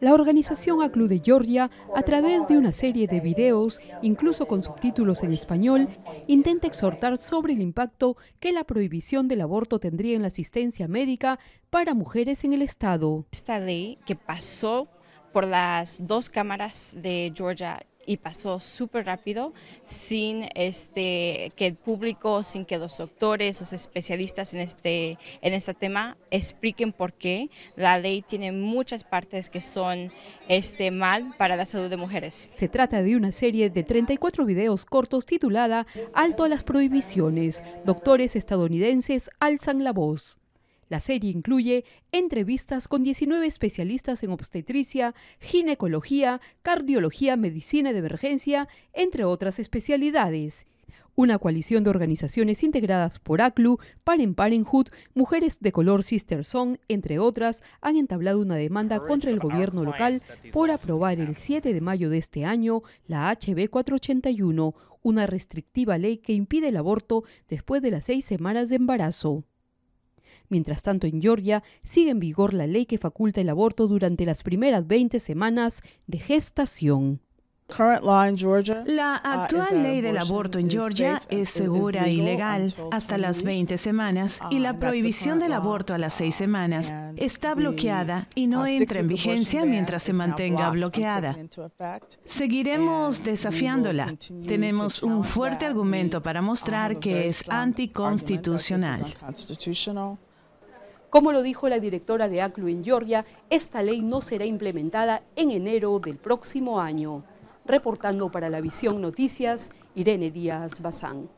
La organización ACLU de Georgia, a través de una serie de videos, incluso con subtítulos en español, intenta exhortar sobre el impacto que la prohibición del aborto tendría en la asistencia médica para mujeres en el Estado. Esta ley que pasó por las dos cámaras de Georgia y pasó súper rápido sin este, que el público, sin que los doctores, los especialistas en este, en este tema expliquen por qué la ley tiene muchas partes que son este, mal para la salud de mujeres. Se trata de una serie de 34 videos cortos titulada Alto a las prohibiciones. Doctores estadounidenses alzan la voz. La serie incluye entrevistas con 19 especialistas en obstetricia, ginecología, cardiología, medicina de emergencia, entre otras especialidades. Una coalición de organizaciones integradas por ACLU, Parent Parenthood, Mujeres de Color Sister entre otras, han entablado una demanda contra el gobierno local por aprobar el 7 de mayo de este año la HB 481, una restrictiva ley que impide el aborto después de las seis semanas de embarazo. Mientras tanto, en Georgia sigue en vigor la ley que faculta el aborto durante las primeras 20 semanas de gestación. Uh, la actual ley del aborto en Georgia es segura y legal hasta las 20 semanas y uh, la prohibición del aborto a las 6 uh, semanas está bloqueada y no entra en vigencia mientras se mantenga bloqueada. Seguiremos desafiándola. Tenemos un fuerte argumento para mostrar que es anticonstitucional. Como lo dijo la directora de ACLU en Georgia, esta ley no será implementada en enero del próximo año. Reportando para la Visión Noticias, Irene Díaz Bazán.